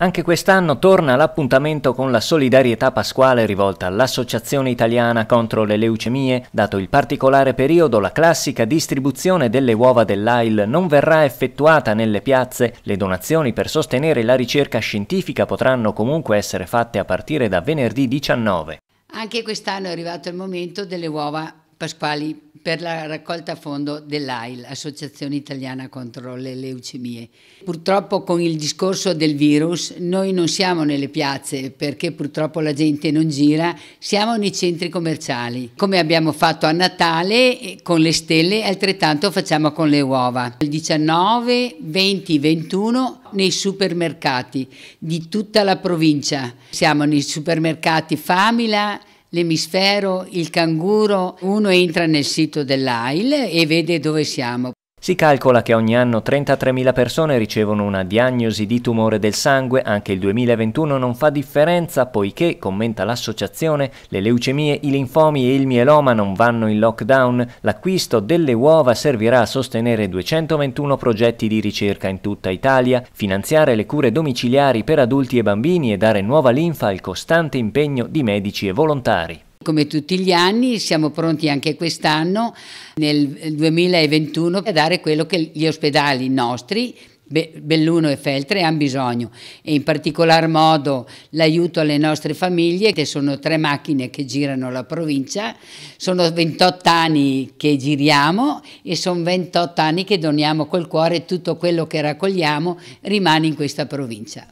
Anche quest'anno torna l'appuntamento con la solidarietà pasquale rivolta all'Associazione Italiana contro le leucemie. Dato il particolare periodo, la classica distribuzione delle uova dell'AIL non verrà effettuata nelle piazze. Le donazioni per sostenere la ricerca scientifica potranno comunque essere fatte a partire da venerdì 19. Anche quest'anno è arrivato il momento delle uova Pasquali per la raccolta fondo dell'AIL, Associazione Italiana contro le Leucemie. Purtroppo con il discorso del virus noi non siamo nelle piazze perché purtroppo la gente non gira, siamo nei centri commerciali. Come abbiamo fatto a Natale eh, con le stelle, altrettanto facciamo con le uova. Il 19, 20, 21 nei supermercati di tutta la provincia. Siamo nei supermercati Famila, l'emisfero, il canguro, uno entra nel sito dell'AIL e vede dove siamo. Si calcola che ogni anno 33.000 persone ricevono una diagnosi di tumore del sangue, anche il 2021 non fa differenza poiché, commenta l'associazione, le leucemie, i linfomi e il mieloma non vanno in lockdown, l'acquisto delle uova servirà a sostenere 221 progetti di ricerca in tutta Italia, finanziare le cure domiciliari per adulti e bambini e dare nuova linfa al costante impegno di medici e volontari come tutti gli anni, siamo pronti anche quest'anno, nel 2021, a dare quello che gli ospedali nostri Belluno e Feltre hanno bisogno e in particolar modo l'aiuto alle nostre famiglie che sono tre macchine che girano la provincia, sono 28 anni che giriamo e sono 28 anni che doniamo col cuore tutto quello che raccogliamo rimane in questa provincia.